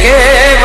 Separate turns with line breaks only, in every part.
કેવ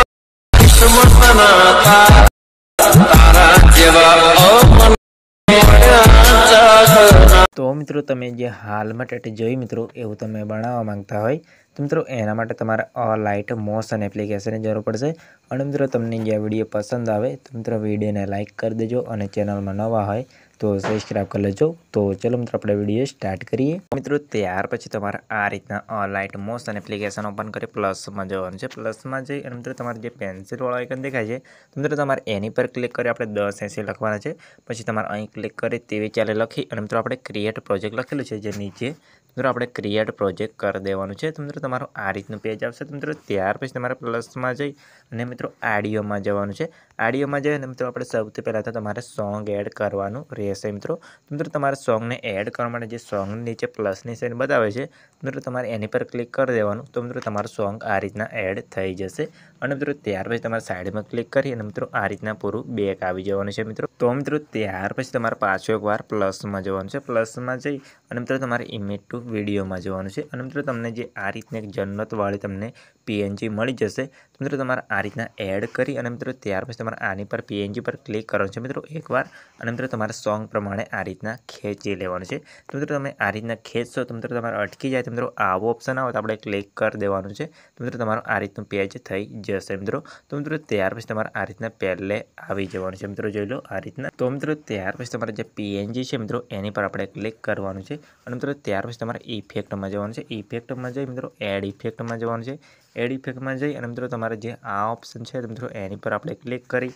તો મિત્રો તમે જે હાલમાં ટેટ જોઈ મિત્રો એવું તમે બનાવવા માંગતા હોય તો મિત્રો એના માટે તમારે અ લાઇટ મોશન એપ્લિકેશનની જરૂર પડશે અને મિત્રો તમને જે વિડીયો પસંદ આવે તો મિત્રો વિડીયોને લાઇક કરી દેજો અને ચેનલમાં નવા હોય તો સબસ્ક્રાઈબ કરી લેજો તો ચલો મિત્રો આપણે વિડીયો સ્ટાર્ટ કરીએ મિત્રો ત્યાર પછી તમારે આ રીતના લાઇટ મોશન એપ્લિકેશન ઓપન કરી પ્લસમાં જવાનું છે પ્લસમાં જઈ અને મિત્રો તમારે જે પેન્સિલવાળો આઇકન દેખાય છે તો મિત્રો તમારે એની પર ક્લિક કરી આપણે દસ એંસી લખવાના છે પછી તમારે અહીં ક્લિક કરી તેવી ચાલે લખી અને મિત્રો આપણે ક્રિએટ પ્રોજેક્ટ લખેલું છે જે નીચે મિત્રો આપણે ક્રિએટ પ્રોજેક્ટ કરી દેવાનું છે તો મિત્રો તમારું આ રીતનું પેજ આવશે તો મિત્રો ત્યાર પછી તમારે પ્લસમાં જઈ અને મિત્રો આડિયોમાં જવાનું છે આડિયોમાં જઈ અને મિત્રો આપણે સૌથી પહેલાં તો તમારે સોંગ એડ કરવાનું રહેશે મિત્રો તો મિત્રો તમારે સોંગને એડ કરવા માટે જે સોંગ નીચે પ્લસની સાઈન બતાવે છે મિત્રો તમારે એની પર ક્લિક કરી દેવાનું તો મિત્રો તમારું સોંગ આ રીતના એડ થઈ જશે અને મિત્રો ત્યાર પછી તમારે સાઈડમાં ક્લિક કરી અને મિત્રો આ રીતના પૂરું બેક આવી જવાનું છે મિત્રો તો મિત્રો ત્યાર પછી તમારે પાછું એકવાર પ્લસમાં જવાનું છે પ્લસમાં જઈ અને મિત્રો તમારે ઇમેજ ટુ વિડીયોમાં જવાનું છે અને મિત્રો તમને જે આ રીતની એક જન્નતવાળી તમને પીએનજી મળી જશે મિત્રો તમારે આ રીતના એડ કરી અને મિત્રો ત્યાર પછી તમારે આની પર પીએનજી પર ક્લિક કરવાનું છે મિત્રો એકવાર અને મિત્રો તમારે સોંગ પ્રમાણે આ રીતના ખેંચી લેવાનું છે તો મિત્રો તમે આ રીતના ખેંચશો તો મિત્રો તમારે અટકી જાય તો મિત્રો આવો ઓપ્શન આવે તો આપણે ક્લિક કરી દેવાનું છે તો મિત્રો તમારું આ રીતનું પેજ થઈ જશે હશે મિત્રો તો મિત્રો ત્યાર પછી તમારે આ રીતના પહેલે આવી જવાનું છે મિત્રો જોઈ લો આ રીતના તો મિત્રો ત્યાર પછી તમારે જે પીએનજી છે મિત્રો એની પર આપણે ક્લિક કરવાનું છે અને મિત્રો ત્યાર પછી તમારે ઇફેક્ટમાં જવાનું છે ઇફેક્ટમાં જઈ મિત્રો એડ ઇફેક્ટમાં જવાનું છે એડ ઇફેક્ટમાં જઈ અને મિત્રો તમારે જે આ ઓપ્શન છે મિત્રો એની પર આપણે ક્લિક કરી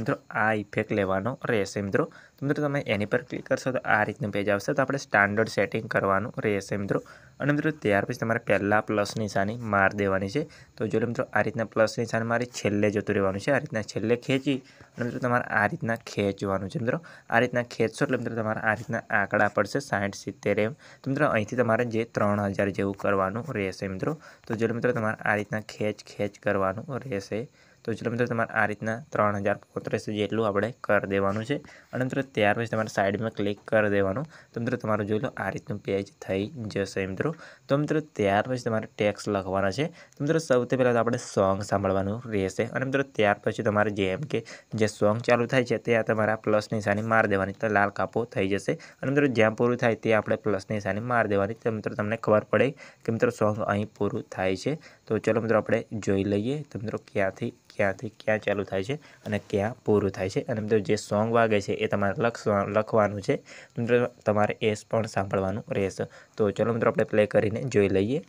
મિત્રો આ ઇફેક્ટ લેવાનો રહેશે મિત્રો તો મિત્રો તમે એની પર ક્લિક કરશો તો આ રીતનું પેજ આવશે તો આપણે સ્ટાન્ડર્ડ સેટિંગ કરવાનું રહેશે મિત્રો અને મિત્રો ત્યાર પછી તમારે પહેલાં પ્લસ નિશાની માર દેવાની છે તો જો મિત્રો આ રીતના પ્લસ નિશાન મારી છેલ્લે જતું રહેવાનું છે આ રીતના છેલ્લે ખેંચી અને મિત્રો તમારે આ રીતના ખેંચવાનું છે મિત્રો આ રીતના ખેંચશો એટલે મિત્રો તમારે આ રીતના આંકડા પડશે સાઠ સિત્તેર એમ તો મિત્રો અહીંથી તમારે જે ત્રણ હજાર જેવું કરવાનું રહેશે મિત્રો તો જો મિત્રો તમારે આ રીતના ખેંચ ખેંચ કરવાનું રહેશે તો ચલો મિત્રો તમારે આ રીતના ત્રણ હજાર પોત્રીસ જેટલું આપણે કરી દેવાનું છે અને મિત્રો ત્યાર પછી તમારે સાઈડમાં ક્લિક કરી દેવાનું તો મિત્રો તમારું જોઈ લો આ રીતનું પેજ થઈ જશે મિત્રો તો મિત્રો ત્યાર પછી તમારે ટેક્સ લખવાના છે તો મિત્રો સૌથી પહેલાં તો આપણે સોંગ સાંભળવાનું રહેશે અને મિત્રો ત્યાર પછી તમારે જેમ કે જે સોંગ ચાલુ થાય છે ત્યાં તમારા પ્લસ નિશાની માર દેવાની તો લાલ કાપો થઈ જશે અને મિત્રો જ્યાં પૂરું થાય તે આપણે પ્લસ નિશાની માર દેવાની તો મિત્રો તમને ખબર પડે કે મિત્રો સોંગ અહીં પૂરું થાય છે તો ચલો મિત્રો આપણે જોઈ લઈએ તો મિત્રો ક્યાંથી ક્યાંથી ક્યાં ચાલુ થાય છે અને ક્યાં પૂરું થાય છે અને મિત્રો જે સોંગ વાગે છે એ તમારે લખ લખવાનું છે મિત્રો તમારે એ પણ સાંભળવાનું રહેશે તો ચલો મિત્રો આપણે પ્લે કરીને જોઈ લઈએ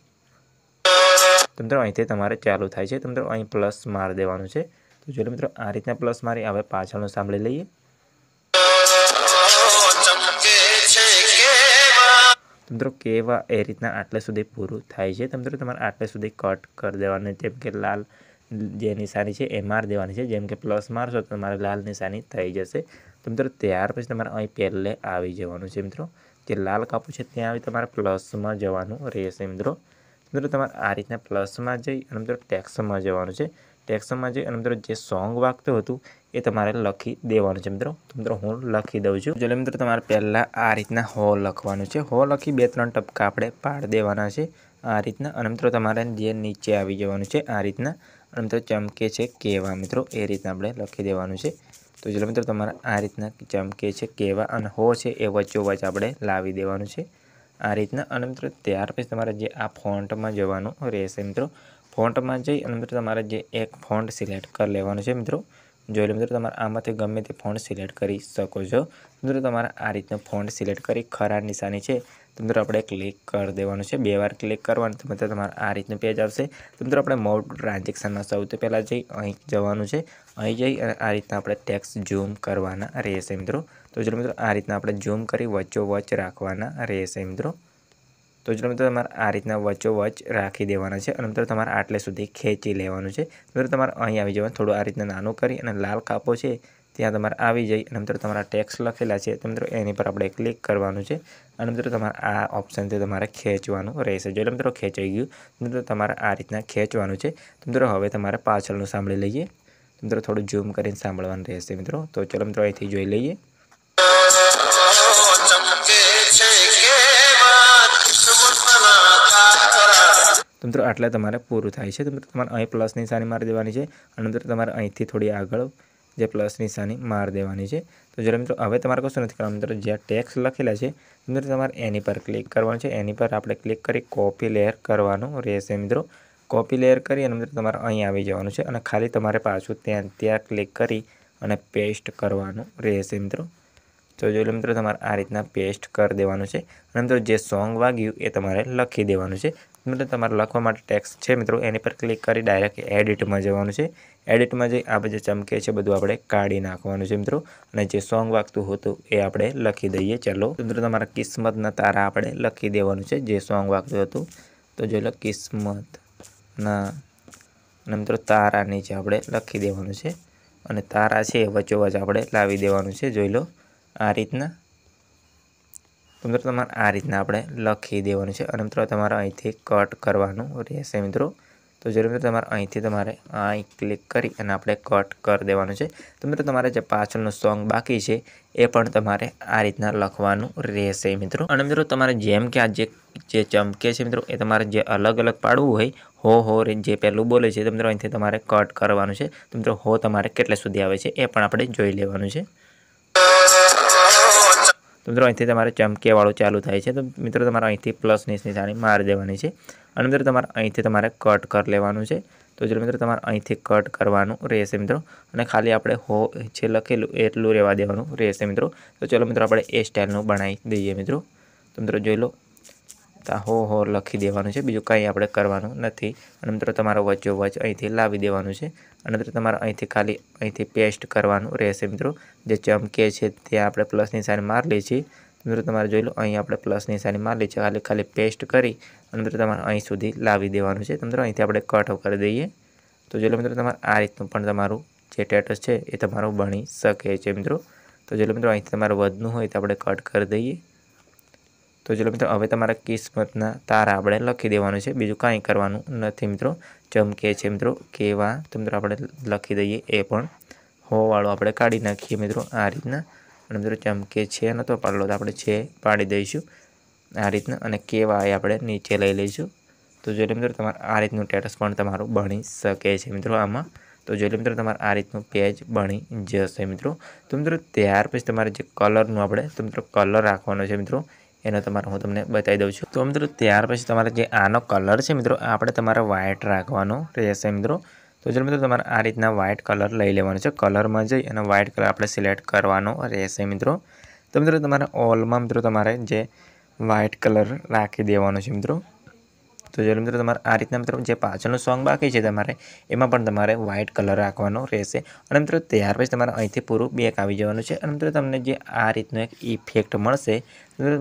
તો મિત્રો અહીંથી તમારે ચાલુ થાય છે તો મિત્રો અહીં પ્લસ મારી દેવાનું છે તો ચલો મિત્રો આ રીતના પ્લસ મારી હવે પાછળનું સાંભળી લઈએ મિત્રો કેવા એ રીતના આટલે સુધી પૂરું થાય છે તો મિત્રો તમારે આટલે સુધી કટ કરી દેવાનું જેમ કે લાલ જે નિશાની છે એ માર દેવાની છે જેમ કે પ્લસ મારશો તો તમારે લાલ નિશાની થઈ જશે તો મિત્રો ત્યાર પછી તમારે અહીં પહેલે આવી જવાનું છે મિત્રો જે લાલ કાપું છે ત્યાં આવી તમારે પ્લસમાં જવાનું રહેશે મિત્રો મિત્રો તમારે આ રીતના પ્લસમાં જઈ અને મિત્રો ટેક્સમાં જવાનું છે ટેક્સમાં જઈ અને મિત્રો જે સોંગ વાગતું હતું એ તમારે લખી દેવાનું છે મિત્રો તો મિત્રો હું લખી દઉં છું જો મિત્રો તમારે પહેલાં આ રીતના હો લખવાનું છે હો લખી બે ત્રણ ટપકા આપણે પાડ દેવાના છે આ રીતના અને મિત્રો તમારે જે નીચે આવી જવાનું છે આ રીતના અને મિત્રો ચમકે છે કેવા મિત્રો એ રીતના આપણે લખી દેવાનું છે તો ચલો મિત્રો તમારે આ રીતના ચમકે છે કેવા અને હો છે એ વચ્ચોવચ આપણે લાવી દેવાનું છે આ રીતના અને મિત્રો ત્યાર પછી તમારે જે આ ફોન્ટમાં જવાનું રહેશે મિત્રો ફોન્ટમાં જઈ અને મિત્રો તમારે જે એક ફોન્ટ સિલેક્ટ કરી લેવાનું છે મિત્રો જોઈ લો મિત્રો તમારે આમાંથી ગમે તે ફોન્ટ સિલેક્ટ કરી શકો છો મિત્રો તમારે આ રીતનો ફોન્ટ સિલેક્ટ કરી ખરા નિશાની છે તો મિત્રો આપણે ક્લિક કરી દેવાનું છે બે વાર ક્લિક કરવાનું તો મતલબ તમારે આ રીતનું પેજ આવશે તો મિત્રો આપણે મોડ ટ્રાન્ઝેક્શનમાં સૌથી પહેલાં જઈ અહીં જવાનું છે અહીં જઈ અને આ રીતના આપણે ટેક્સ ઝૂમ કરવાના રહેશે મિત્રો તો ચલો મિત્રો આ રીતના આપણે ઝૂમ કરી વચ્ચો વચ રાખવાના રહેશે મિત્રો તો જો મિત્રો તમારે આ રીતના વચ્ચોવચ રાખી દેવાના છે અને મિત્રો તમારે આટલે સુધી ખેંચી લેવાનું છે મિત્રો તમારે અહીં આવી જવાનું થોડું આ રીતના નાનું કરી અને લાલ કાપો છે ત્યાં તમારે આવી જઈ અને મિત્રો તમારા ટેક્સ લખેલા છે તો મિત્રો એની પર આપણે ક્લિક કરવાનું છે અને મિત્રો તમારે આ ઓપ્શનથી તમારે ખેંચવાનું રહેશે જો મિત્રો ખેંચાઈ ગયું મિત્રો તમારે આ રીતના ખેંચવાનું છે તો મિત્રો હવે તમારે પાછળનું સાંભળી લઈએ મિત્રો થોડું ઝૂમ કરીને સાંભળવાનું રહેશે મિત્રો તો ચલો મિત્રો અહીંથી જોઈ લઈએ તો મિત્રો આટલે તમારે પૂરું થાય છે તો મિત્રો તમારે અહીં પ્લસ નિશાની મારી દેવાની છે અને મિત્રો તમારે અહીંથી થોડી આગળ જે પ્લસ નિશાની માર દેવાની છે તો જરા મિત્રો હવે તમારે કશું નથી કરવાનું મિત્રો જ્યાં ટેક્સ લખેલા છે મિત્રો તમારે એની પર ક્લિક કરવાનું છે એની પર આપણે ક્લિક કરી કોપી લેયર કરવાનું રહેશે મિત્રો કોપી લેયર કરી અને મિત્રો તમારે અહીં આવી જવાનું છે અને ખાલી તમારે પાછું ત્યાં ત્યાં ક્લિક કરી અને પેસ્ટ કરવાનું રહેશે મિત્રો તો જો મિત્રો તમારે આ રીતના પેસ્ટ કરી દેવાનું છે અને મિત્રો જે સોંગ વાગ્યું એ તમારે લખી દેવાનું છે મિત્રો તમારે લખવા માટે ટેક્સ્ટ છે મિત્રો એની પર ક્લિક કરી ડાયરેક્ટ એડિટમાં જવાનું છે એડિટમાં જઈ આ બધું ચમકે છે બધું આપણે કાઢી નાખવાનું છે મિત્રો અને જે સોંગ વાગતું હતું એ આપણે લખી દઈએ ચાલો મિત્રો તમારા કિસ્મતના તારા આપણે લખી દેવાનું છે જે સોંગ વાગતું હતું તો જોઈ લો કિસ્મતના અને મિત્રો તારા નીચે આપણે લખી દેવાનું છે અને તારા છે વચ્ચોવચ આપણે લાવી દેવાનું છે જોઈ લો આ રીતના તો મિત્રો તમારે આ રીતના આપણે લખી દેવાનું છે અને મિત્રો તમારે અહીંથી કટ કરવાનું રહેશે મિત્રો તો જરૂર મિત્રો તમારે અહીંથી તમારે અહીં ક્લિક કરી અને આપણે કટ કરી દેવાનું છે તો મિત્રો તમારે જે પાછળનું સોંગ બાકી છે એ પણ તમારે આ રીતના લખવાનું રહેશે મિત્રો અને મિત્રો તમારે જેમ કે આ જે જે ચમકે છે મિત્રો એ તમારે જે અલગ અલગ પાડવું હોય હો હો રે જે પહેલું બોલે છે તો મિત્રો અહીંથી તમારે કટ કરવાનું છે તો મિત્રો હો તમારે કેટલે સુધી આવે છે એ પણ આપણે જોઈ લેવાનું છે તો મિત્રો અહીંથી તમારે ચમકેવાળું ચાલુ થાય છે તો મિત્રો તમારે અહીંથી પ્લસની નિશાની મારી દેવાની છે અને મિત્રો તમારે અહીંથી તમારે કટ કરી લેવાનું છે તો જો મિત્રો તમારે અહીંથી કટ કરવાનું રહેશે મિત્રો અને ખાલી આપણે હો છે લખેલું એટલું રહેવા દેવાનું રહેશે મિત્રો તો ચલો મિત્રો આપણે એ સ્ટાઇલનું બનાવી દઈએ મિત્રો તો મિત્રો જોઈ લો તો હો હો લખી દેવાનું છે બીજું કંઈ આપણે કરવાનું નથી અને મિત્રો તમારો વચ્ચો વચ અહીંથી લાવી દેવાનું છે અને મિત્રો તમારે અહીંથી ખાલી અહીંથી પેસ્ટ કરવાનું રહેશે મિત્રો જે ચમકે છે ત્યાં આપણે પ્લસની નિશાની મારી છીએ મિત્રો તમારે જોઈ લો અહીં આપણે પ્લસની નિશાની મારી છે ખાલી ખાલી પેસ્ટ કરી અને મિત્રો તમારે અહીં સુધી લાવી દેવાનું છે મિત્રો અહીંથી આપણે કટ કરી દઈએ તો જોઈ લો મિત્રો તમારે આ રીતનું પણ તમારું જે સ્ટેટસ છે એ તમારું બની શકે છે મિત્રો તો જોઈ લો મિત્રો અહીંથી તમારે વધનું હોય તો આપણે કટ કરી દઈએ તો ચલો મિત્રો હવે તમારા કિસ્મતના તારા આપણે લખી દેવાનું છે બીજું કાંઈ કરવાનું નથી મિત્રો ચમકે છે મિત્રો કેવા તો મિત્રો આપણે લખી દઈએ એ પણ હોવાળો આપણે કાઢી નાખીએ મિત્રો આ રીતના અને મિત્રો ચમકે છે અને તો પાડલો તો આપણે છે પાડી દઈશું આ રીતના અને કેવા એ આપણે નીચે લઈ લઈશું તો જોઈ લે મિત્રો તમારે આ રીતનું ટેટસ પણ તમારું બની શકે છે મિત્રો આમાં તો જોઈ લે મિત્રો તમારે આ રીતનું પેજ બની જશે મિત્રો તો મિત્રો ત્યાર પછી તમારે જે કલરનું આપણે તો મિત્રો કલર રાખવાનો છે મિત્રો એનો તમારો હું તમને બતાવી દઉં છું તો મિત્રો ત્યાર પછી તમારે જે આનો કલર છે મિત્રો આપણે તમારે વ્હાઇટ રાખવાનો રહેશે મિત્રો તો ચાલો મિત્રો તમારે આ રીતના વ્હાઇટ કલર લઈ લેવાનો છે કલરમાં જઈ અને વ્હાઇટ કલર આપણે સિલેક્ટ કરવાનો રહેશે મિત્રો તો મિત્રો તમારે ઓલમાં મિત્રો તમારે જે વ્હાઇટ કલર રાખી દેવાનો છે મિત્રો તો જો મિત્રો તમારે આ રીતના મિત્રો જે પાછળનું સોંગ બાકી છે તમારે એમાં પણ તમારે વ્હાઇટ કલર રાખવાનો રહેશે અને મિત્રો ત્યાર પછી તમારે અહીંથી પૂરું બેક આવી જવાનું છે અને મિત્રો તમને જે આ રીતનું એક ઇફેક્ટ મળશે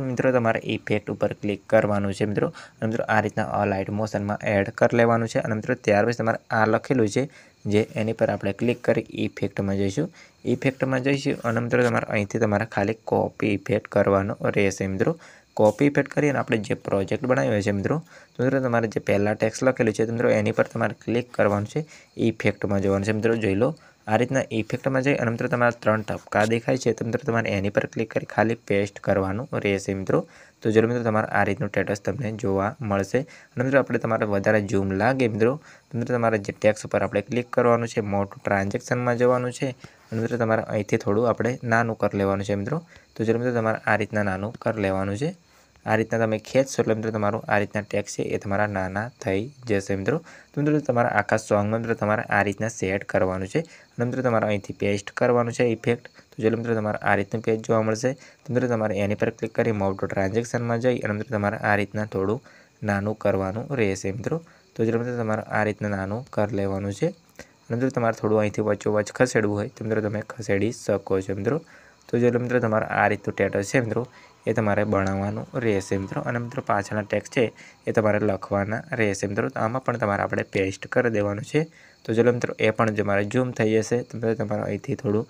મિત્રો તમારે ઇફેક્ટ ઉપર ક્લિક કરવાનું છે મિત્રો અને મિત્રો આ રીતના આ લાઇટ મોશનમાં એડ કરી લેવાનું છે અને મિત્રો ત્યાર પછી તમારે આ લખેલું છે જે એની પર આપણે ક્લિક કરી ઇફેક્ટમાં જઈશું ઇફેક્ટમાં જઈશું અને મિત્રો તમારે અહીંથી તમારે ખાલી કોપી ઇફેક્ટ કરવાનો રહેશે મિત્રો કોપી પેટ કરીને આપણે જે પ્રોજેક્ટ બનાવ્યો છે મિત્રો તો મિત્રો તમારે જે પહેલાં ટેક્સ લખેલું છે મિત્રો એની પર તમારે ક્લિક કરવાનું છે ઇફેક્ટમાં જવાનું છે મિત્રો જોઈ લો આ રીતના ઇફેક્ટમાં જઈ અને મિત્રો તમારા ત્રણ ટપકા દેખાય છે તો મિત્રો તમારે એની પર ક્લિક કરી ખાલી પેસ્ટ કરવાનું રહેશે મિત્રો તો જો મિત્રો તમારે આ રીતનું સ્ટેટસ તમને જોવા મળશે અને મિત્રો આપણે તમારે વધારે ઝૂમ લાગે મિત્રો મિત્રો તમારે જે ટેક્સ ઉપર આપણે ક્લિક કરવાનું છે મોટું ટ્રાન્ઝેક્શનમાં જવાનું છે અને મિત્રો તમારે અહીંથી થોડું આપણે નાનું કરી લેવાનું છે મિત્રો તો ચાલો મિત્રો તમારે આ રીતના નાનું કરી લેવાનું છે આ રીતના તમે ખેંચશો એટલે મિત્રો તમારું આ રીતના ટેક્સ છે એ તમારા નાના થઈ જશે મિત્રો તો મિત્રો તમારા આખા સોંગમાં મિત્રો તમારે આ રીતના સેટ કરવાનું છે અને મિત્રો તમારે અહીંથી પેસ્ટ કરવાનું છે ઇફેક્ટ તો જો મિત્રો તમારે આ રીતનું પેજ જોવા મળશે તો મિત્રો તમારે એની પર ક્લિક કરી મોબ ટુ ટ્રાન્ઝેક્શનમાં જઈ અને મિત્રો તમારે આ રીતના થોડું નાનું કરવાનું રહેશે મિત્રો તો જો મિત્રો તમારે આ રીતના નાનું કરી લેવાનું છે અને મિત્રો તમારે થોડું અહીંથી વચ્ચોવચ ખસેડવું હોય તો મિત્રો તમે ખસેડી શકો છો મિત્રો તો જો મિત્રો તમારે આ રીતનું ટેટસ છે મિત્રો એ તમારે બનાવવાનું રહેશે મિત્રો અને મિત્રો પાછળના ટેક્સ છે એ તમારે લખવાના રહેશે મિત્રો તો આમાં પણ તમારે આપણે પેસ્ટ કરી દેવાનું છે તો ચલો મિત્રો એ પણ મારે ઝૂમ થઈ જશે તો તમારે અહીંથી થોડું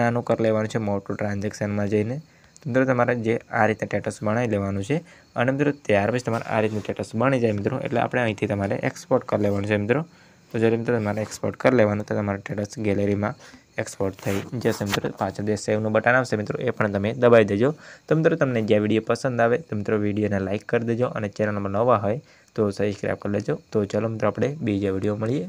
નાનું કરી લેવાનું છે મોટું ટ્રાન્ઝેક્શનમાં જઈને તો મિત્રો તમારે જે આ રીતના સ્ટેટસ બનાવી લેવાનું છે અને મિત્રો ત્યાર પછી તમારે આ રીતનું સ્ટેટસ બની જાય મિત્રો એટલે આપણે અહીંથી તમારે એક્સપોર્ટ કરી લેવાનું છે મિત્રો તો જ્યારે મિત્રો તમારે એક્સપોર્ટ કરી લેવાનું તો તમારા ટ્રેડર્સ ગેલેરીમાં એક્સપોર્ટ થઈ જશે મિત્રો પાછળ જે સેવનું બટન આવશે મિત્રો એ પણ તમે દબાવી દેજો તો મિત્રો તમને જે વિડીયો પસંદ આવે તો મિત્રો વિડીયોને લાઇક કરી દેજો અને ચેનલમાં નવા હોય તો સબસ્ક્રાઈબ કરી લેજો તો ચલો મિત્રો આપણે બીજા વિડીયો મળીએ